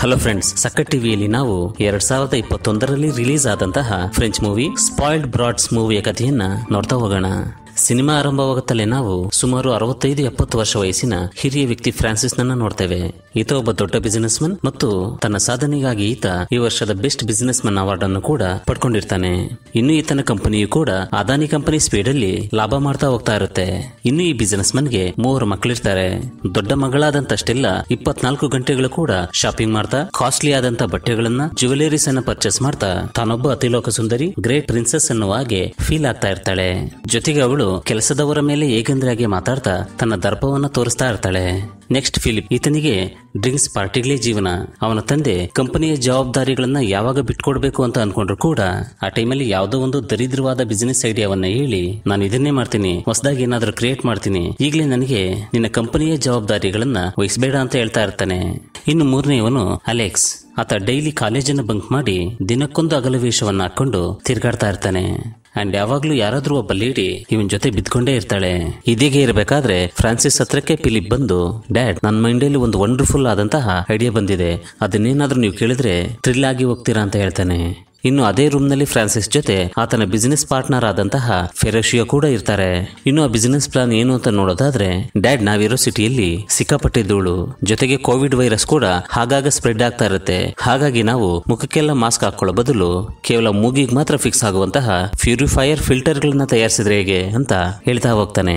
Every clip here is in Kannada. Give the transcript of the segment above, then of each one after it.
ಹಲೋ ಫ್ರೆಂಡ್ಸ್ ಸಕ್ಕ ಟಿವಿಯಲ್ಲಿ ನಾವು ಎರಡ್ ಸಾವಿರದ ಇಪ್ಪತ್ತೊಂದರಲ್ಲಿ ರಿಲೀಸ್ ಆದಂತಹ ಫ್ರೆಂಚ್ ಮೂವಿ ಸ್ಪಾಯ್ಲ್ಡ್ ಬ್ರಾಡ್ಸ್ ಮೂವಿಯ ಕಥೆಯನ್ನ ನೋಡ್ತಾ ಹೋಗೋಣ ಸಿನಿಮಾ ಆರಂಭವಾಗುತ್ತಲೇ ನಾವು ಸುಮಾರು ಅರವತ್ತೈದು ಎಪ್ಪತ್ತು ವರ್ಷ ವಯಸ್ಸಿನ ಹಿರಿಯ ವ್ಯಕ್ತಿ ಫ್ರಾನ್ಸಿಸ್ ನನ್ನ ನೋಡ್ತೇವೆ ಈತ ಒಬ್ಬ ದೊಡ್ಡ ಬಿಸಿನೆಸ್ ಮನ್ ಮತ್ತು ತನ್ನ ಸಾಧನೆಗಾಗಿ ಈತ ಈ ವರ್ಷದ ಬೆಸ್ಟ್ ಬಿಸಿನೆಸ್ ಮನ್ ಅವಾರ್ಡ್ ಅನ್ನು ಕೂಡ ಪಡ್ಕೊಂಡಿರ್ತಾನೆ ಇನ್ನು ಈತನ ಕಂಪನಿಯು ಕೂಡ ಅದಾನಿ ಕಂಪನಿ ಸ್ಪೀಡ್ ಅಲ್ಲಿ ಲಾಭ ಮಾಡ್ತಾ ಹೋಗ್ತಾ ಇರುತ್ತೆ ಇನ್ನು ಈ ಬಿಸಿನೆಸ್ ಮನ್ ಗೆ ಮೂವರು ಮಕ್ಕಳಿರ್ತಾರೆ ದೊಡ್ಡ ಮಗಳಾದಂತಷ್ಟೆಲ್ಲ ಇಪ್ಪತ್ನಾಲ್ಕು ಗಂಟೆಗಳು ಕೂಡ ಶಾಪಿಂಗ್ ಮಾಡ್ತಾ ಕಾಸ್ಟ್ಲಿ ಆದಂತ ಬಟ್ಟೆಗಳನ್ನ ಜ್ಯುವೆಲರಿಸ್ ಅನ್ನ ಪರ್ಚೇಸ್ ಮಾಡ್ತಾ ತಾನೊಬ್ಬ ಅತಿಲೋಕ ಸುಂದರಿ ಗ್ರೇಟ್ ಪ್ರಿನ್ಸೆಸ್ ಅನ್ನುವ ಹಾಗೆ ಫೀಲ್ ಆಗ್ತಾ ಇರ್ತಾಳೆ ಜೊತೆಗೆ ಅವಳು ಕೆಲಸದವರ ಮೇಲೆ ಏಕೆಂದ್ರಾಗಿ ಮಾತಾಡ್ತಾ ತನ್ನ ದರ್ಪವನ್ನ ತೋರಿಸ್ತಾ ಇರ್ತಾಳೆ ನೆಕ್ಸ್ಟ್ ಫಿಲಿಪ್ ಈತನಿಗೆ ಡ್ರಿಂಕ್ಸ್ ಪಾರ್ಟಿಗಳೇ ಜೀವನ ಅವನ ತಂದೆ ಕಂಪನಿಯ ಜವಾಬ್ದಾರಿಗಳನ್ನ ಯಾವಾಗ ಬಿಟ್ಕೊಡ್ಬೇಕು ಅಂತ ಅನ್ಕೊಂಡ್ರು ಕೂಡ ಆ ಟೈಮಲ್ಲಿ ಯಾವುದೋ ಒಂದು ದರಿದ್ರವಾದ ಬಿಸಿನೆಸ್ ಐಡಿಯಾವನ್ನ ಹೇಳಿ ನಾನು ಇದನ್ನೇ ಮಾಡ್ತೀನಿ ಹೊಸದಾಗಿ ಏನಾದ್ರೂ ಕ್ರಿಯೇಟ್ ಮಾಡ್ತೀನಿ ಈಗಲೇ ನನಗೆ ನಿನ್ನ ಕಂಪನಿಯ ಜವಾಬ್ದಾರಿಗಳನ್ನ ವಹಿಸಬೇಡ ಅಂತ ಹೇಳ್ತಾ ಇರ್ತಾನೆ ಇನ್ನು ಮೂರನೆಯವನು ಅಲೆಕ್ಸ್ ಆತ ಡೈಲಿ ಕಾಲೇಜನ್ನು ಬಂಕ್ ಮಾಡಿ ದಿನಕ್ಕೊಂದು ಅಗಲವೇಷವನ್ನು ಹಾಕೊಂಡು ತಿರ್ಗಾಡ್ತಾ ಇರ್ತಾನೆ ಅಂಡ್ ಯಾವಾಗ್ಲೂ ಯಾರಾದ್ರೂ ಒಬ್ಬ ಲೇಡಿ ಇವನ್ ಜೊತೆ ಬಿದ್ಕೊಂಡೇ ಇರ್ತಾಳೆ ಇದೀಗ ಇರಬೇಕಾದ್ರೆ ಫ್ರಾನ್ಸಿಸ್ ಹತ್ರಕ್ಕೆ ಫಿಲಿಪ್ ಬಂದು ಡ್ಯಾಡ್ ನನ್ನ ಅಲ್ಲಿ ಒಂದು ವಂಡರ್ಫುಲ್ ಆದಂತಹ ಐಡಿಯಾ ಬಂದಿದೆ ಅದನ್ನೇನಾದ್ರೂ ನೀವು ಕೇಳಿದ್ರೆ ಥ್ರಿಲ್ ಆಗಿ ಹೋಗ್ತೀರಾ ಅಂತ ಹೇಳ್ತಾನೆ ಇನ್ನು ಅದೇ ರೂಮ್ನಲ್ಲಿ ಫ್ರಾನ್ಸಿಸ್ ಜೊತೆ ಆತನ ಬಿಸಿನೆಸ್ ಪಾರ್ಟ್ನರ್ ಆದಂತಹ ಫೆರೋಶಿಯೋ ಕೂಡ ಇರ್ತಾರೆ ಇನ್ನು ಆ ಬಿಸಿನೆಸ್ ಪ್ಲಾನ್ ಏನು ಅಂತ ನೋಡೋದಾದ್ರೆ ಡ್ಯಾಡ್ ನಾವಿರೋ ಸಿಟಿಯಲ್ಲಿ ಸಿಕ್ಕಾಪಟ್ಟಿದ್ದೂಳು ಜೊತೆಗೆ ಕೋವಿಡ್ ವೈರಸ್ ಕೂಡ ಹಾಗಾಗ ಸ್ಪ್ರೆಡ್ ಆಗ್ತಾ ಇರುತ್ತೆ ಹಾಗಾಗಿ ನಾವು ಮುಖಕ್ಕೆಲ್ಲ ಮಾಸ್ಕ್ ಹಾಕೊಳ್ಳೋ ಬದಲು ಕೇವಲ ಮೂಗಿಗೆ ಮಾತ್ರ ಫಿಕ್ಸ್ ಆಗುವಂತಹ ಪ್ಯೂರಿಫೈಯರ್ ಫಿಲ್ಟರ್ ಗಳನ್ನ ತಯಾರಿಸಿದ್ರೆ ಹೇಗೆ ಅಂತ ಹೇಳ್ತಾ ಹೋಗ್ತಾನೆ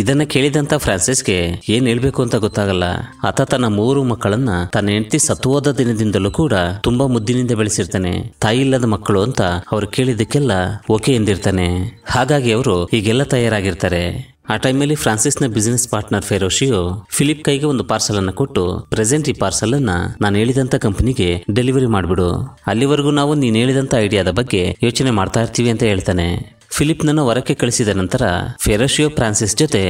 ಇದನ್ನ ಕೇಳಿದಂತ ಫ್ರಾನ್ಸಿಸ್ಗೆ ಏನ್ ಹೇಳ್ಬೇಕು ಅಂತ ಗೊತ್ತಾಗಲ್ಲ ಆತ ತನ್ನ ಮೂರು ಮಕ್ಕಳನ್ನ ತನ್ನ ಹೆಂಡತಿ ಸತ್ವೋದ ದಿನದಿಂದಲೂ ಕೂಡ ತುಂಬಾ ಮುದ್ದಿನಿಂದ ಬೆಳೆಸಿರ್ತಾನೆ ತಾಯಿ ಇಲ್ಲದ ಮಕ್ಕಳು ಅಂತ ಅವ್ರು ಕೇಳಿದಕ್ಕೆಲ್ಲ ಓಕೆ ಎಂದಿರ್ತಾನೆ ಹಾಗಾಗಿ ಅವರು ಈಗೆಲ್ಲ ತಯಾರಾಗಿರ್ತಾರೆ ಆ ಟೈಮಲ್ಲಿ ಫ್ರಾನ್ಸಿಸ್ನ ಬಿಸಿನೆಸ್ ಪಾರ್ಟ್ನರ್ ಫೆರೋಶಿಯು ಫಿಲಿಪ್ ಕೈಗೆ ಒಂದು ಪಾರ್ಸಲ್ ಅನ್ನು ಕೊಟ್ಟು ಪ್ರೆಸೆಂಟ್ ಈ ಪಾರ್ಸಲ್ ಅನ್ನ ನಾನು ಹೇಳಿದಂತ ಕಂಪನಿಗೆ ಡೆಲಿವರಿ ಮಾಡಿಬಿಡು ಅಲ್ಲಿವರೆಗೂ ನಾವು ನೀನು ಹೇಳಿದಂತ ಐಡಿಯಾದ ಬಗ್ಗೆ ಯೋಚನೆ ಮಾಡ್ತಾ ಇರ್ತೀವಿ ಅಂತ ಹೇಳ್ತಾನೆ ಫಿಲಿಪ್ನನ್ನು ಹೊರಕ್ಕೆ ಕಳಿಸಿದ ನಂತರ ಫೆರಶಿಯೋ ಫ್ರಾನ್ಸಿಸ್ ಜೊತೆ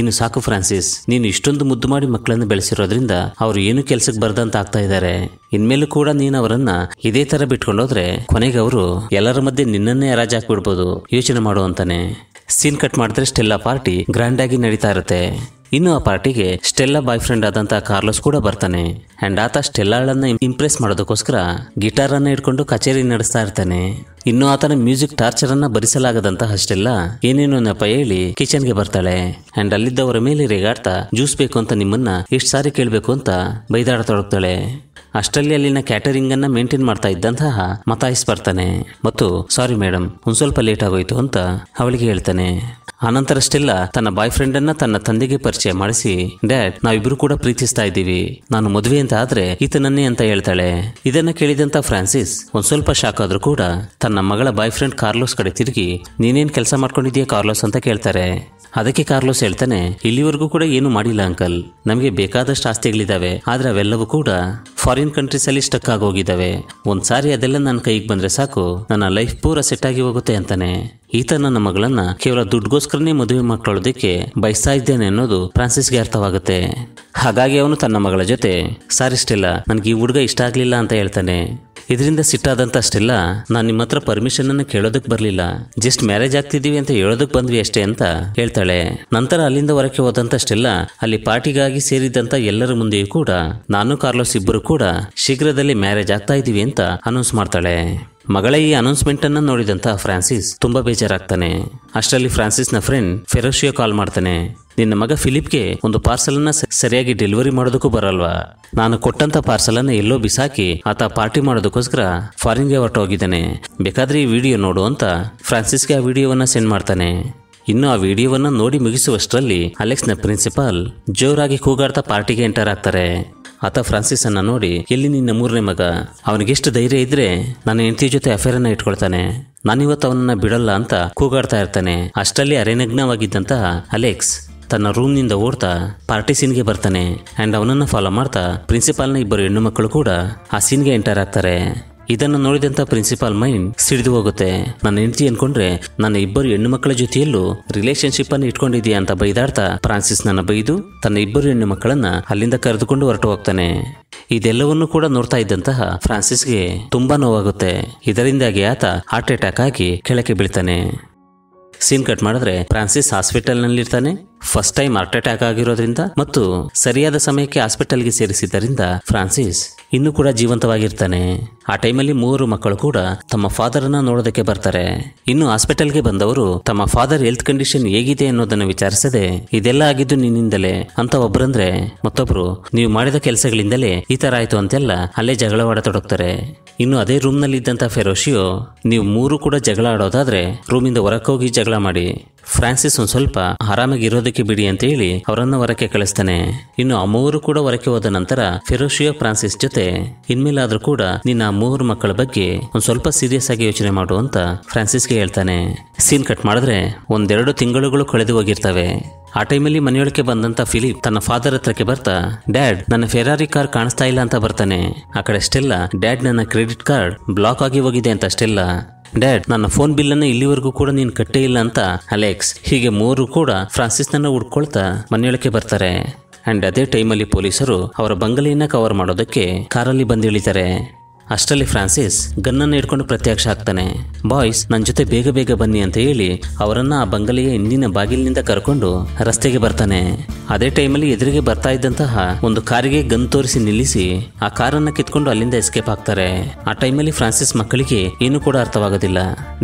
ಇನ್ನು ಸಾಕು ಫ್ರಾನ್ಸಿಸ್ ನೀನು ಇಷ್ಟೊಂದು ಮುದ್ದು ಮಾಡಿ ಮಕ್ಕಳನ್ನು ಬೆಳೆಸಿರೋದ್ರಿಂದ ಅವರು ಏನು ಕೆಲಸಕ್ಕೆ ಬರ್ದಂತ ಆಗ್ತಾ ಇದ್ದಾರೆ ಇನ್ಮೇಲೂ ಕೂಡ ನೀನು ಅವರನ್ನ ಇದೇ ತರ ಬಿಟ್ಕೊಂಡೋದ್ರೆ ಕೊನೆಗೆ ಅವರು ಎಲ್ಲರ ಮಧ್ಯೆ ನಿನ್ನನ್ನೇ ರಾಜ ಹಾಕ್ಬಿಡ್ಬೋದು ಯೋಚನೆ ಮಾಡು ಅಂತಾನೆ ಸೀನ್ ಕಟ್ ಮಾಡಿದ್ರೆ ಸ್ಟೆಲ್ಲಾ ಪಾರ್ಟಿ ಗ್ರ್ಯಾಂಡ್ ಆಗಿ ನಡೀತಾ ಇರುತ್ತೆ ಇನ್ನು ಆ ಪಾರ್ಟಿಗೆ ಸ್ಟೆಲ್ಲಾ ಬಾಯ್ ಫ್ರೆಂಡ್ ಆದಂತಹ ಕಾರ್ಲೋಸ್ ಕೂಡ ಬರ್ತಾನೆ ಅಂಡ್ ಆತ ಸ್ಟೆಲ್ಲಾಳನ್ನ ಇಂಪ್ರೆಸ್ ಮಾಡೋದಕ್ಕೋಸ್ಕರ ಗಿಟಾರ್ ಅನ್ನ ಇಟ್ಕೊಂಡು ಕಚೇರಿ ನಡೆಸ್ತಾ ಇರ್ತಾನೆ ಇನ್ನು ಆತನ ಮ್ಯೂಸಿಕ್ ಟಾರ್ಚರ್ ಅನ್ನ ಬರಿಸಲಾಗದಂತಹ ಸ್ಟೆಲ್ಲಾ ಏನೇನು ನೆಪ ಹೇಳಿ ಕಿಚನ್ ಗೆ ಬರ್ತಾಳೆ ಅಂಡ್ ಅಲ್ಲಿದ್ದವರ ಮೇಲೆ ರೇಗಾಡ್ತಾ ಜ್ಯೂಸ್ ಬೇಕು ಅಂತ ನಿಮ್ಮನ್ನ ಎಷ್ಟು ಸಾರಿ ಕೇಳಬೇಕು ಅಂತ ಬೈದಾಡತೊಡಗ್ತಾಳೆ ಅಷ್ಟರಲ್ಲಿ ಅಲ್ಲಿನ ಅನ್ನ ಮೇಂಟೈನ್ ಮಾಡ್ತಾ ಇದ್ದಂತಹ ಮತಾಯಿಸ್ ಬರ್ತಾನೆ ಮತ್ತು ಸಾರಿ ಮೇಡಮ್ ಒಂದ್ ಸ್ವಲ್ಪ ಲೇಟ್ ಆಗೋಯ್ತು ಅಂತ ಅವಳಿಗೆ ಹೇಳ್ತಾನೆ ಆನಂತರ ತನ್ನ ಬಾಯ್ ಫ್ರೆಂಡ್ ಅನ್ನ ತನ್ನ ತಂದೆಗೆ ಪರಿಚಯ ಮಾಡಿಸಿ ಡ್ಯಾಡ್ ನಾವಿಬ್ರು ಕೂಡ ಪ್ರೀತಿಸ್ತಾ ಇದ್ದೀವಿ ನಾನು ಮದುವೆ ಅಂತ ಆದ್ರೆ ಈತನನ್ನೇ ಅಂತ ಹೇಳ್ತಾಳೆ ಇದನ್ನ ಕೇಳಿದಂತ ಫ್ರಾನ್ಸಿಸ್ ಒಂದ್ ಸ್ವಲ್ಪ ಶಾಕ್ ಆದ್ರೂ ಕೂಡ ತನ್ನ ಮಗಳ ಬಾಯ್ ಫ್ರೆಂಡ್ ಕಾರ್ಲೋಸ್ ಕಡೆ ತಿರುಗಿ ನೀನೇನ್ ಕೆಲಸ ಮಾಡ್ಕೊಂಡಿದ್ಯಾ ಕಾರ್ಲೋಸ್ ಅಂತ ಕೇಳ್ತಾರೆ ಅದಕ್ಕೆ ಕಾರ್ಲೋಸ್ ಹೇಳ್ತಾನೆ ಇಲ್ಲಿವರೆಗೂ ಕೂಡ ಏನು ಮಾಡಿಲ್ಲ ಅಂಕಲ್ ನಮಗೆ ಬೇಕಾದಷ್ಟು ಆಸ್ತಿಗಳಿದಾವೆ ಆದ್ರೆ ಅವೆಲ್ಲವೂ ಕೂಡ ಫಾರಿನ್ ಕಂಟ್ರೀಸಲ್ಲಿ ಸ್ಟಕ್ ಆಗೋಗಿದ್ದಾವೆ ಒಂದು ಸಾರಿ ಅದೆಲ್ಲ ನನ್ನ ಕೈಗೆ ಬಂದರೆ ಸಾಕು ನನ್ನ ಲೈಫ್ ಪೂರ ಸೆಟ್ ಆಗಿ ಹೋಗುತ್ತೆ ಅಂತಾನೆ ಈತ ನನ್ನ ಮಗಳನ್ನ ಕೇವಲ ದುಡ್ಡುಗೋಸ್ಕರನೇ ಮದುವೆ ಮಾಡ್ಕೊಳ್ಳೋದಕ್ಕೆ ಬಯಸ್ತಾ ಇದ್ದೇನೆ ಅನ್ನೋದು ಫ್ರಾನ್ಸಿಸ್ಗೆ ಅರ್ಥವಾಗುತ್ತೆ ಹಾಗಾಗಿ ಅವನು ತನ್ನ ಮಗಳ ಜೊತೆ ಸಾರಿಷ್ಟಿಲ್ಲ ನನಗೆ ಈ ಹುಡುಗ ಇಷ್ಟ ಆಗಲಿಲ್ಲ ಅಂತ ಹೇಳ್ತಾನೆ ಇದರಿಂದ ಸಿಟ್ಟಾದಂತ ಅಷ್ಟೆಲ್ಲ ನಾನು ನಿಮ್ಮ ಹತ್ರ ಅನ್ನು ಕೇಳೋದಕ್ಕೆ ಬರಲಿಲ್ಲ ಜಸ್ಟ್ ಮ್ಯಾರೇಜ್ ಆಗ್ತಿದ್ದೀವಿ ಅಂತ ಹೇಳೋದಕ್ಕೆ ಬಂದ್ವಿ ಅಷ್ಟೇ ಅಂತ ಹೇಳ್ತಾಳೆ ನಂತರ ಅಲ್ಲಿಂದ ಹೊರಕ್ಕೆ ಅಷ್ಟೆಲ್ಲ ಅಲ್ಲಿ ಪಾರ್ಟಿಗಾಗಿ ಸೇರಿದಂತ ಎಲ್ಲರ ಮುಂದೆಯೂ ಕೂಡ ನಾನು ಕಾರ್ಲೋಸ್ ಇಬ್ಬರು ಕೂಡ ಶೀಘ್ರದಲ್ಲಿ ಮ್ಯಾರೇಜ್ ಆಗ್ತಾ ಇದ್ದೀವಿ ಅಂತ ಅನೌನ್ಸ್ ಮಾಡ್ತಾಳೆ ಮಗಳ ಈ ಅನೌನ್ಸ್ಮೆಂಟ್ ಅನ್ನ ನೋಡಿದಂತ ಫ್ರಾನ್ಸಿಸ್ ತುಂಬಾ ಬೇಜಾರಾಗ್ತಾನೆ ಅಷ್ಟರಲ್ಲಿ ಫ್ರಾನ್ಸಿಸ್ನ ಫ್ರೆಂಡ್ ಫೆರೋಶಿಯೋ ಕಾಲ್ ಮಾಡ್ತಾನೆ ನಿನ್ನ ಮಗ ಫಿಲಿಪ್ಗೆ ಒಂದು ಪಾರ್ಸಲ್ ಅನ್ನ ಸರಿಯಾಗಿ ಡೆಲಿವರಿ ಮಾಡೋದಕ್ಕೂ ಬರಲ್ವಾ ನಾನು ಕೊಟ್ಟಂತ ಪಾರ್ಸಲ್ ಅನ್ನ ಎಲ್ಲೋ ಬಿಸಾಕಿ ಆತ ಪಾರ್ಟಿ ಮಾಡೋದಕ್ಕೋಸ್ಕರ ಫಾರಿನ್ಗೆ ಹೊರಟೋಗಿದ್ದಾನೆ ಬೇಕಾದ್ರೆ ಈ ವಿಡಿಯೋ ನೋಡು ಅಂತ ಫ್ರಾನ್ಸಿಸ್ಗೆ ಆ ವಿಡಿಯೋವನ್ನ ಸೆಂಡ್ ಮಾಡ್ತಾನೆ ಇನ್ನು ಆ ವಿಡಿಯೋವನ್ನ ನೋಡಿ ಮುಗಿಸುವಷ್ಟರಲ್ಲಿ ಅಲೆಕ್ಸ್ನ ಪ್ರಿನ್ಸಿಪಾಲ್ ಜೋರಾಗಿ ಕೂಗಾಡ್ತಾ ಪಾರ್ಟಿಗೆ ಎಂಟರ್ ಆಗ್ತಾರೆ ಆತ ಫ್ರಾನ್ಸಿಸ್ ಅನ್ನ ನೋಡಿ ಎಲ್ಲಿ ನಿನ್ನ ಮೂರನೇ ಮಗ ಅವನಿಗೆಷ್ಟು ಧೈರ್ಯ ಇದ್ರೆ ನನ್ನ ಹೆಂಡತಿ ಜೊತೆ ಅಫೇರ್ ಅನ್ನ ಇಟ್ಕೊಳ್ತಾನೆ ನಾನಿವತ್ತು ಅವನನ್ನ ಬಿಡಲ್ಲ ಅಂತ ಕೂಗಾಡ್ತಾ ಇರ್ತಾನೆ ಅಷ್ಟಲ್ಲಿ ಅರೆನಗ್ನವಾಗಿದ್ದಂತಹ ಅಲೆಕ್ಸ್ ತನ್ನ ರೂಮ್ನಿಂದ ಓಡ್ತಾ ಪಾರ್ಟಿ ಸೀನ್ಗೆ ಬರ್ತಾನೆ ಆ್ಯಂಡ್ ಅವನನ್ನು ಫಾಲೋ ಮಾಡ್ತಾ ಪ್ರಿನ್ಸಿಪಾಲ್ನ ಇಬ್ಬರು ಹೆಣ್ಣು ಮಕ್ಕಳು ಕೂಡ ಆ ಸೀನ್ಗೆ ಎಂಟರ್ ಆಗ್ತಾರೆ ಇದನ್ನು ನೋಡಿದಂತ ಪ್ರಿನ್ಸಿಪಾಲ್ ಮೈಂಡ್ ಸಿಡಿದು ಹೋಗುತ್ತೆ ನನ್ನ ಹೆಂಡತಿ ಅನ್ಕೊಂಡ್ರೆ ನನ್ನ ಇಬ್ಬರು ಹೆಣ್ಣು ಮಕ್ಕಳ ಜೊತೆಯಲ್ಲೂ ರಿಲೇಶನ್ಶಿಪ್ ಅನ್ನು ಇಟ್ಕೊಂಡಿದೀಯ ಅಂತ ಬೈದಾಡ್ತಾ ಫ್ರಾನ್ಸಿಸ್ ನನ್ನ ಬೈದು ತನ್ನ ಇಬ್ಬರು ಹೆಣ್ಣು ಮಕ್ಕಳನ್ನ ಅಲ್ಲಿಂದ ಕರೆದುಕೊಂಡು ಹೊರಟು ಹೋಗ್ತಾನೆ ಇದೆಲ್ಲವನ್ನೂ ಕೂಡ ನೋಡ್ತಾ ಇದ್ದಂತಹ ಫ್ರಾನ್ಸಿಸ್ಗೆ ತುಂಬಾ ನೋವಾಗುತ್ತೆ ಇದರಿಂದಾಗಿ ಆತ ಹಾರ್ಟ್ ಅಟ್ಯಾಕ್ ಆಗಿ ಕೆಳಕ್ಕೆ ಬೀಳ್ತಾನೆ ಸೀನ್ ಕಟ್ ಮಾಡಿದ್ರೆ ಫ್ರಾನ್ಸಿಸ್ ಹಾಸ್ಪಿಟಲ್ನಲ್ಲಿರ್ತಾನೆ ಫಸ್ಟ್ ಟೈಮ್ ಹಾರ್ಟ್ ಅಟ್ಯಾಕ್ ಆಗಿರೋದ್ರಿಂದ ಮತ್ತು ಸರಿಯಾದ ಸಮಯಕ್ಕೆ ಗೆ ಸೇರಿಸಿದ್ದರಿಂದ ಫ್ರಾನ್ಸಿಸ್ ಇನ್ನು ಕೂಡ ಜೀವಂತವಾಗಿರ್ತಾನೆ ಆ ಟೈಮಲ್ಲಿ ಮೂವರು ಮಕ್ಕಳು ಕೂಡ ತಮ್ಮ ಫಾದರ್ ಅನ್ನ ನೋಡೋದಕ್ಕೆ ಬರ್ತಾರೆ ಇನ್ನು ಹಾಸ್ಪಿಟಲ್ಗೆ ಬಂದವರು ತಮ್ಮ ಫಾದರ್ ಹೆಲ್ತ್ ಕಂಡೀಷನ್ ಹೇಗಿದೆ ಅನ್ನೋದನ್ನ ವಿಚಾರಿಸದೆ ಇದೆಲ್ಲ ಆಗಿದ್ದು ನಿನ್ನಿಂದಲೇ ಅಂತ ಒಬ್ಬರಂದ್ರೆ ಮತ್ತೊಬ್ರು ನೀವು ಮಾಡಿದ ಕೆಲಸಗಳಿಂದಲೇ ಈ ತರ ಆಯ್ತು ಅಂತೆಲ್ಲ ಅಲ್ಲೇ ಜಗಳವಾಡತೊಡಗ್ತಾರೆ ಇನ್ನು ಅದೇ ರೂಮ್ ನಲ್ಲಿ ಇದ್ದಂತ ಫೆರೋಶಿಯೋ ನೀವು ಮೂರು ಕೂಡ ಜಗಳ ಆಡೋದಾದ್ರೆ ರೂಮಿಂದ ಹೊರಕೋಗಿ ಜಗಳ ಮಾಡಿ ಫ್ರಾನ್ಸಿಸ್ ಒಂದ್ ಸ್ವಲ್ಪ ಆರಾಮಾಗಿ ಬದುಕಿ ಬಿಡಿ ಹೇಳಿ ಅವರನ್ನು ಹೊರಕ್ಕೆ ಕಳಿಸ್ತಾನೆ ಇನ್ನು ಆ ಮೂವರು ಕೂಡ ಹೊರಕ್ಕೆ ಹೋದ ನಂತರ ಫೆರೋಶಿಯೋ ಫ್ರಾನ್ಸಿಸ್ ಜೊತೆ ಇನ್ಮೇಲಾದ್ರೂ ಕೂಡ ನಿನ್ನ ಮೂವರು ಮಕ್ಕಳ ಬಗ್ಗೆ ಒಂದು ಸ್ವಲ್ಪ ಸೀರಿಯಸ್ ಆಗಿ ಯೋಚನೆ ಮಾಡು ಅಂತ ಫ್ರಾನ್ಸಿಸ್ಗೆ ಹೇಳ್ತಾನೆ ಸೀನ್ ಕಟ್ ಮಾಡಿದ್ರೆ ಒಂದೆರಡು ತಿಂಗಳುಗಳು ಕಳೆದು ಹೋಗಿರ್ತವೆ ಆ ಟೈಮಲ್ಲಿ ಮನೆಯೊಳಕ್ಕೆ ಬಂದಂತ ಫಿಲಿಪ್ ತನ್ನ ಫಾದರ್ ಹತ್ರಕ್ಕೆ ಬರ್ತಾ ಡ್ಯಾಡ್ ನನ್ನ ಫೆರಾರಿ ಕಾರ್ ಕಾಣಿಸ್ತಾ ಇಲ್ಲ ಅಂತ ಬರ್ತಾನೆ ಆ ಕಡೆ ಅಷ್ಟೆಲ್ಲ ಡ್ಯಾಡ್ ನನ್ನ ಕ್ರೆಡಿಟ್ ಕಾರ್ಡ್ ಬ್ಲಾಕ್ ಆಗಿ ಹೋಗಿದೆ ಅಂತ ಅಷ್ಟೆಲ್ಲ ಡ್ಯಾಡ್ ನನ್ನ ಫೋನ್ ಬಿಲ್ ಅನ್ನ ಇಲ್ಲಿವರೆಗೂ ಕೂಡ ನೀನು ಕಟ್ಟೇ ಇಲ್ಲ ಅಂತ ಅಲೆಕ್ಸ್ ಹೀಗೆ ಮೂರು ಕೂಡ ಫ್ರಾನ್ಸಿಸ್ ನನ್ನ ಹುಡ್ಕೊಳ್ತಾ ಮನೆಯೊಳಕ್ಕೆ ಬರ್ತಾರೆ ಅಂಡ್ ಅದೇ ಟೈಮಲ್ಲಿ ಪೊಲೀಸರು ಅವರ ಬಂಗಲೆಯನ್ನ ಕವರ್ ಮಾಡೋದಕ್ಕೆ ಕಾರಲ್ಲಿ ಬಂದಿಳಿತಾರೆ ಅಷ್ಟರಲ್ಲಿ ಫ್ರಾನ್ಸಿಸ್ ಗನ್ನನ್ನು ಇಟ್ಕೊಂಡು ಪ್ರತ್ಯಕ್ಷ ಆಗ್ತಾನೆ ಬಾಯ್ಸ್ ನನ್ನ ಜೊತೆ ಬೇಗ ಬೇಗ ಬನ್ನಿ ಅಂತ ಹೇಳಿ ಅವರನ್ನು ಆ ಬಂಗಲೆಯ ಹಿಂದಿನ ಬಾಗಿಲಿನಿಂದ ಕರ್ಕೊಂಡು ರಸ್ತೆಗೆ ಬರ್ತಾನೆ ಅದೇ ಟೈಮಲ್ಲಿ ಎದುರಿಗೆ ಬರ್ತಾ ಇದ್ದಂತಹ ಒಂದು ಕಾರಿಗೆ ಗನ್ ತೋರಿಸಿ ನಿಲ್ಲಿಸಿ ಆ ಕಾರನ್ನ ಕಿತ್ಕೊಂಡು ಅಲ್ಲಿಂದ ಎಸ್ಕೇಪ್ ಆಗ್ತಾರೆ ಆ ಟೈಮಲ್ಲಿ ಫ್ರಾನ್ಸಿಸ್ ಮಕ್ಕಳಿಗೆ ಏನು ಕೂಡ ಅರ್ಥವಾಗೋದಿಲ್ಲ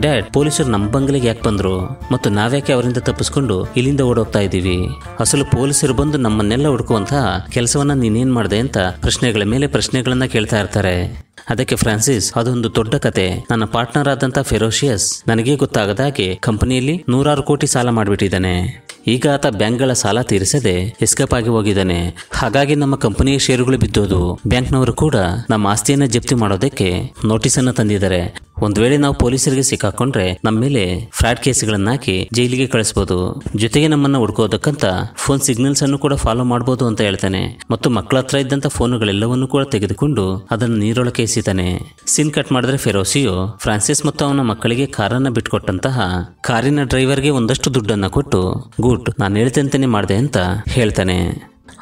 ಡ್ಯಾಡ್ ಪೊಲೀಸರು ನಮ್ಮ ಬಂಗಲೆಗೆ ಯಾಕೆ ಬಂದ್ರು ಮತ್ತು ನಾವ್ಯಾಕೆ ಅವರಿಂದ ತಪ್ಪಿಸ್ಕೊಂಡು ಇಲ್ಲಿಂದ ಓಡೋಗ್ತಾ ಇದ್ದೀವಿ ಅಸಲು ಪೊಲೀಸರು ಬಂದು ನಮ್ಮನ್ನೆಲ್ಲ ಹುಡುಕುವಂತಹ ಕೆಲಸವನ್ನ ನೀನೇನ್ ಮಾಡಿದೆ ಅಂತ ಪ್ರಶ್ನೆಗಳ ಮೇಲೆ ಪ್ರಶ್ನೆಗಳನ್ನ ಕೇಳ್ತಾ ಇರ್ತಾರೆ ಅದಕ್ಕೆ ಫ್ರಾನ್ಸಿಸ್ ಅದೊಂದು ದೊಡ್ಡ ಕತೆ ನನ್ನ ಪಾರ್ಟ್ನರ್ ಆದಂತ ಫೆರೋಷಿಯಸ್ ನನಗೆ ಗೊತ್ತಾಗದ ಹಾಗೆ ಕಂಪನಿಯಲ್ಲಿ ನೂರಾರು ಕೋಟಿ ಸಾಲ ಮಾಡಿಬಿಟ್ಟಿದ್ದಾನೆ ಈಗ ಆತ ಬ್ಯಾಂಕ್ಗಳ ಸಾಲ ತೀರಿಸದೆ ಎಸ್ಕೇಪ್ ಆಗಿ ಹೋಗಿದ್ದಾನೆ ಹಾಗಾಗಿ ನಮ್ಮ ಕಂಪನಿಯ ಷೇರುಗಳು ಬಿದ್ದೋದು ಬ್ಯಾಂಕ್ನವರು ಕೂಡ ನಮ್ಮ ಆಸ್ತಿಯನ್ನು ಜಪ್ತಿ ಮಾಡೋದಕ್ಕೆ ನೋಟಿಸ್ ಅನ್ನು ತಂದಿದ್ದಾರೆ ಒಂದು ವೇಳೆ ನಾವು ಪೊಲೀಸರಿಗೆ ಸಿಕ್ಕಾಕೊಂಡ್ರೆ ನಮ್ಮ ಮೇಲೆ ಫ್ರಾಡ್ ಕೇಸ್ಗಳನ್ನ ಹಾಕಿ ಜೈಲಿಗೆ ಕಳಿಸಬಹುದು ಜೊತೆಗೆ ನಮ್ಮನ್ನ ಹುಡ್ಕೋದಕ್ಕಂತ ಫೋನ್ ಸಿಗ್ನಲ್ಸ್ ಅನ್ನು ಕೂಡ ಫಾಲೋ ಮಾಡಬಹುದು ಅಂತ ಹೇಳ್ತಾನೆ ಮತ್ತು ಮಕ್ಕಳ ಹತ್ರ ಇದ್ದಂತ ಫೋನುಗಳೆಲ್ಲವನ್ನೂ ಕೂಡ ತೆಗೆದುಕೊಂಡು ಅದನ್ನು ನೀರೊಳಕ್ಕೆ ಎಸಿತಾನೆ ಸಿನ್ ಕಟ್ ಮಾಡಿದ್ರೆ ಫೆರೋಸಿಯು ಫ್ರಾನ್ಸಿಸ್ ಮತ್ತು ಅವನ ಮಕ್ಕಳಿಗೆ ಕಾರನ್ನ ಬಿಟ್ಕೊಟ್ಟಂತಹ ಕಾರಿನ ಡ್ರೈವರ್ಗೆ ಒಂದಷ್ಟು ದುಡ್ಡನ್ನ ಕೊಟ್ಟು ಗೂಟ್ ನಾನು ಹೇಳ್ತಂತಾನೆ ಮಾಡಿದೆ ಅಂತ ಹೇಳ್ತಾನೆ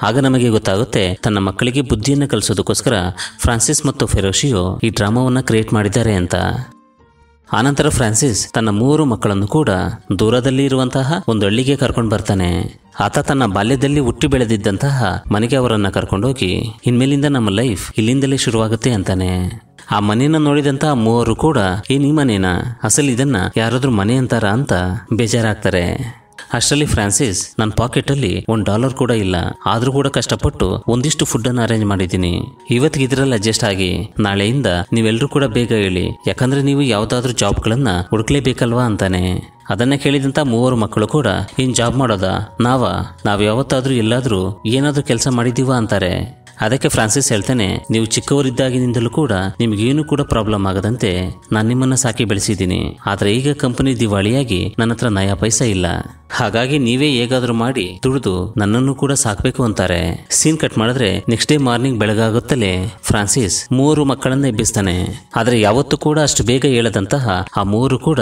ಆಗ ನಮಗೆ ಗೊತ್ತಾಗುತ್ತೆ ತನ್ನ ಮಕ್ಕಳಿಗೆ ಬುದ್ಧಿಯನ್ನು ಕಲಿಸೋದಕ್ಕೋಸ್ಕರ ಫ್ರಾನ್ಸಿಸ್ ಮತ್ತು ಫೆರೋಶಿಯೋ ಈ ಡ್ರಾಮಾವನ್ನು ಕ್ರಿಯೇಟ್ ಮಾಡಿದ್ದಾರೆ ಅಂತ ಆನಂತರ ಫ್ರಾನ್ಸಿಸ್ ತನ್ನ ಮೂವರು ಮಕ್ಕಳನ್ನು ಕೂಡ ದೂರದಲ್ಲಿ ಇರುವಂತಹ ಒಂದು ಹಳ್ಳಿಗೆ ಕರ್ಕೊಂಡು ಬರ್ತಾನೆ ಆತ ತನ್ನ ಬಾಲ್ಯದಲ್ಲಿ ಹುಟ್ಟಿ ಬೆಳೆದಿದ್ದಂತಹ ಮನೆಗೆ ಅವರನ್ನು ಕರ್ಕೊಂಡೋಗಿ ಇನ್ಮೇಲಿಂದ ನಮ್ಮ ಲೈಫ್ ಇಲ್ಲಿಂದಲೇ ಶುರುವಾಗುತ್ತೆ ಅಂತಾನೆ ಆ ಮನೆಯನ್ನು ನೋಡಿದಂತಹ ಮೂವರು ಕೂಡ ಏನೀ ಈ ಮನೇನ ಅಸಲ್ ಇದನ್ನ ಯಾರಾದ್ರೂ ಮನೆ ಅಂತಾರ ಅಂತ ಬೇಜಾರಾಗ್ತಾರೆ ಅಷ್ಟರಲ್ಲಿ ಫ್ರಾನ್ಸಿಸ್ ನನ್ನ ಪಾಕೆಟಲ್ಲಿ ಒಂದು ಡಾಲರ್ ಕೂಡ ಇಲ್ಲ ಆದರೂ ಕೂಡ ಕಷ್ಟಪಟ್ಟು ಒಂದಿಷ್ಟು ಫುಡ್ಡನ್ನು ಅರೇಂಜ್ ಮಾಡಿದ್ದೀನಿ ಇವತ್ತಿಗೆ ಇದರಲ್ಲಿ ಅಡ್ಜಸ್ಟ್ ಆಗಿ ನಾಳೆಯಿಂದ ನೀವೆಲ್ಲರೂ ಕೂಡ ಬೇಗ ಹೇಳಿ ಯಾಕಂದ್ರೆ ನೀವು ಯಾವುದಾದ್ರೂ ಜಾಬ್ಗಳನ್ನು ಹುಡುಕ್ಲೇಬೇಕಲ್ವಾ ಅಂತಾನೆ ಅದನ್ನ ಕೇಳಿದಂಥ ಮೂವರು ಮಕ್ಕಳು ಕೂಡ ಹಿಂಗೆ ಜಾಬ್ ಮಾಡೋದಾ ನಾವ ನಾವು ಯಾವತ್ತಾದ್ರೂ ಎಲ್ಲಾದ್ರೂ ಏನಾದ್ರೂ ಕೆಲಸ ಮಾಡಿದ್ದೀವ ಅಂತಾರೆ ಅದಕ್ಕೆ ಫ್ರಾನ್ಸಿಸ್ ಹೇಳ್ತಾನೆ ನೀವು ಚಿಕ್ಕವರಿದ್ದಾಗಿನಿಂದಲೂ ಕೂಡ ನಿಮಗೇನು ಕೂಡ ಪ್ರಾಬ್ಲಮ್ ಆಗದಂತೆ ನಾನು ನಿಮ್ಮನ್ನ ಸಾಕಿ ಬೆಳೆಸಿದ್ದೀನಿ ಆದ್ರೆ ಈಗ ಕಂಪನಿ ದಿವಾಳಿಯಾಗಿ ನನ್ನ ಹತ್ರ ನಯಾ ಪೈಸಾ ಇಲ್ಲ ಹಾಗಾಗಿ ನೀವೇ ಹೇಗಾದ್ರೂ ಮಾಡಿ ದುಡಿದು ನನ್ನನ್ನು ಕೂಡ ಸಾಕ್ಬೇಕು ಅಂತಾರೆ ಸೀನ್ ಕಟ್ ಮಾಡಿದ್ರೆ ನೆಕ್ಸ್ಟ್ ಡೇ ಮಾರ್ನಿಂಗ್ ಬೆಳಗಾಗುತ್ತಲೇ ಫ್ರಾನ್ಸಿಸ್ ಮೂರು ಮಕ್ಕಳನ್ನ ಎಬ್ಬಿಸ್ತಾನೆ ಆದ್ರೆ ಯಾವತ್ತೂ ಕೂಡ ಅಷ್ಟು ಬೇಗ ಹೇಳದಂತಹ ಆ ಮೂರು ಕೂಡ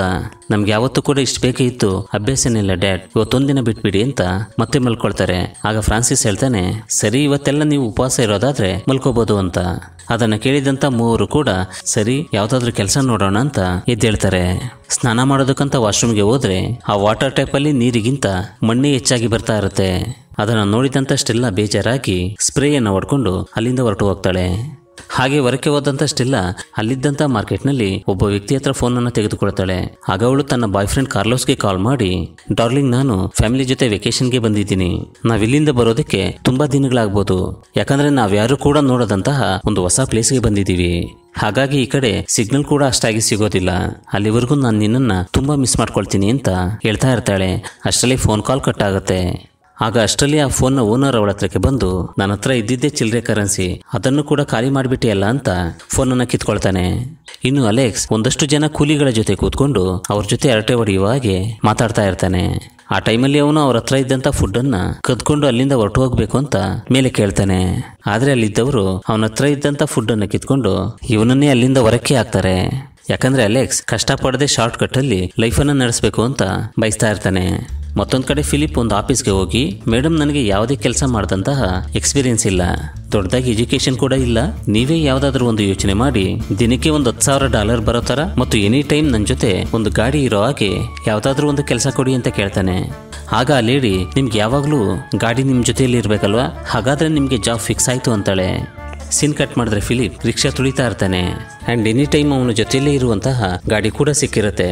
ನಮ್ಗೆ ಯಾವತ್ತೂ ಕೂಡ ಇಷ್ಟು ಬೇಗ ಇತ್ತು ಅಭ್ಯಾಸನಿಲ್ಲ ಡ್ಯಾಡ್ ಇವತ್ತೊಂದಿನ ಬಿಟ್ಬಿಡಿ ಅಂತ ಮತ್ತೆ ಮಲ್ಕೊಳ್ತಾರೆ ಆಗ ಫ್ರಾನ್ಸಿಸ್ ಹೇಳ್ತಾನೆ ಸರಿ ಇವತ್ತೆಲ್ಲ ನೀವು ಉಪವಾಸ ಇರೋದಾದ್ರೆ ಮಲ್ಕೋಬಹುದು ಅಂತ ಅದನ್ನ ಕೇಳಿದಂತ ಮೂವರು ಕೂಡ ಸರಿ ಯಾವ್ದಾದ್ರು ಕೆಲಸ ನೋಡೋಣ ಅಂತ ಎದ್ದೇಳ್ತಾರೆ ಸ್ನಾನ ಮಾಡೋದಕ್ಕಂತ ವಾಶ್ರೂಮ್ಗೆ ಹೋದ್ರೆ ಆ ವಾಟರ್ ಟ್ಯಾಪ್ ಅಲ್ಲಿ ನೀರಿಗಿಂತ ಮಣ್ಣೆ ಹೆಚ್ಚಾಗಿ ಬರ್ತಾ ಇರುತ್ತೆ ಅದನ್ನು ನೋಡಿದಂತಷ್ಟೆಲ್ಲ ಬೇಜಾರಾಗಿ ಸ್ಪ್ರೇಯನ್ನು ಹೊಡ್ಕೊಂಡು ಅಲ್ಲಿಂದ ಹೊರಟು ಹೋಗ್ತಾಳೆ ಹಾಗೆ ಹೊರಕ್ಕೆ ಹೋದಂತಷ್ಟಿಲ್ಲ ಅಲ್ಲಿದ್ದಂತ ಅಲ್ಲಿದ್ದಂಥ ಮಾರ್ಕೆಟ್ನಲ್ಲಿ ಒಬ್ಬ ವ್ಯಕ್ತಿ ಹತ್ರ ಫೋನನ್ನು ತೆಗೆದುಕೊಳ್ತಾಳೆ ಆಗ ಅವಳು ತನ್ನ ಬಾಯ್ ಫ್ರೆಂಡ್ ಕಾರ್ಲೋಸ್ಗೆ ಕಾಲ್ ಮಾಡಿ ಡಾರ್ಲಿಂಗ್ ನಾನು ಫ್ಯಾಮಿಲಿ ಜೊತೆ ವೆಕೇಶನ್ಗೆ ಬಂದಿದ್ದೀನಿ ನಾವಿಲ್ಲಿಂದ ಬರೋದಕ್ಕೆ ತುಂಬಾ ದಿನಗಳಾಗ್ಬೋದು ಯಾಕಂದ್ರೆ ನಾವ್ಯಾರು ಕೂಡ ನೋಡದಂತಹ ಒಂದು ಹೊಸ ಪ್ಲೇಸ್ಗೆ ಬಂದಿದ್ದೀವಿ ಹಾಗಾಗಿ ಈ ಕಡೆ ಸಿಗ್ನಲ್ ಕೂಡ ಅಷ್ಟಾಗಿ ಸಿಗೋದಿಲ್ಲ ಅಲ್ಲಿವರೆಗೂ ನಾನು ನಿನ್ನನ್ನು ತುಂಬಾ ಮಿಸ್ ಮಾಡ್ಕೊಳ್ತೀನಿ ಅಂತ ಹೇಳ್ತಾ ಇರ್ತಾಳೆ ಅಷ್ಟರಲ್ಲಿ ಫೋನ್ ಕಾಲ್ ಕಟ್ ಆಗುತ್ತೆ ಆಗ ಅಷ್ಟರಲ್ಲಿ ಆ ಫೋನ್ನ ಓನರ್ ಅವಳ ಹತ್ರಕ್ಕೆ ಬಂದು ನನ್ನ ಹತ್ರ ಇದ್ದಿದ್ದೇ ಚಿಲ್ಲರೆ ಕರೆನ್ಸಿ ಅದನ್ನು ಕೂಡ ಖಾಲಿ ಮಾಡಿಬಿಟ್ಟಿಯಲ್ಲ ಅಂತ ಫೋನನ್ನು ಕಿತ್ಕೊಳ್ತಾನೆ ಇನ್ನು ಅಲೆಕ್ಸ್ ಒಂದಷ್ಟು ಜನ ಕೂಲಿಗಳ ಜೊತೆ ಕೂತ್ಕೊಂಡು ಅವ್ರ ಜೊತೆ ಅರಟೆ ಹೊಡೆಯುವ ಹಾಗೆ ಮಾತಾಡ್ತಾ ಇರ್ತಾನೆ ಆ ಟೈಮಲ್ಲಿ ಅವನು ಅವ್ರ ಹತ್ರ ಇದ್ದಂಥ ಫುಡ್ಡನ್ನು ಕದ್ಕೊಂಡು ಅಲ್ಲಿಂದ ಹೊರಟು ಹೋಗ್ಬೇಕು ಅಂತ ಮೇಲೆ ಕೇಳ್ತಾನೆ ಆದರೆ ಅಲ್ಲಿದ್ದವರು ಅವನ ಹತ್ರ ಇದ್ದಂಥ ಫುಡ್ಡನ್ನು ಕಿತ್ಕೊಂಡು ಇವನನ್ನೇ ಅಲ್ಲಿಂದ ಹೊರಕ್ಕೆ ಹಾಕ್ತಾರೆ ಯಾಕಂದ್ರೆ ಅಲೆಕ್ಸ್ ಕಷ್ಟಪಡದೆ ಶಾರ್ಟ್ ಕಟ್ ಅಲ್ಲಿ ಲೈಫ್ ಅನ್ನ ನಡೆಸಬೇಕು ಅಂತ ಬಯಸ್ತಾ ಇರ್ತಾನೆ ಮತ್ತೊಂದು ಕಡೆ ಫಿಲಿಪ್ ಒಂದು ಆಫೀಸ್ಗೆ ಹೋಗಿ ಮೇಡಮ್ ನನಗೆ ಯಾವುದೇ ಕೆಲಸ ಮಾಡದಂತಹ ಎಕ್ಸ್ಪೀರಿಯನ್ಸ್ ಇಲ್ಲ ದೊಡ್ಡದಾಗಿ ಎಜುಕೇಶನ್ ಕೂಡ ಇಲ್ಲ ನೀವೇ ಯಾವ್ದಾದ್ರು ಒಂದು ಯೋಚನೆ ಮಾಡಿ ದಿನಕ್ಕೆ ಒಂದು ಹತ್ತು ಸಾವಿರ ಡಾಲರ್ ಬರೋ ತರ ಮತ್ತು ಎನಿ ಟೈಮ್ ನನ್ನ ಜೊತೆ ಒಂದು ಗಾಡಿ ಇರೋ ಹಾಗೆ ಯಾವ್ದಾದ್ರು ಒಂದು ಕೆಲಸ ಕೊಡಿ ಅಂತ ಕೇಳ್ತಾನೆ ಆಗ ಆ ಲೇಡಿ ನಿಮ್ಗೆ ಯಾವಾಗಲೂ ಗಾಡಿ ನಿಮ್ಮ ಜೊತೆಯಲ್ಲಿ ಇರಬೇಕಲ್ವಾ ಹಾಗಾದ್ರೆ ನಿಮಗೆ ಜಾಬ್ ಫಿಕ್ಸ್ ಆಯ್ತು ಅಂತಾಳೆ ಸಿನ್ ಕಟ್ ಮಾಡಿದ್ರೆ ಫಿಲಿಪ್ ರಿಕ್ಷಾ ತುಳಿತಾ ಇರ್ತಾನೆ ಆ್ಯಂಡ್ ಎನಿ ಟೈಮ್ ಅವನ ಜೊತೆಯಲ್ಲೇ ಇರುವಂತಹ ಗಾಡಿ ಕೂಡ ಸಿಕ್ಕಿರುತ್ತೆ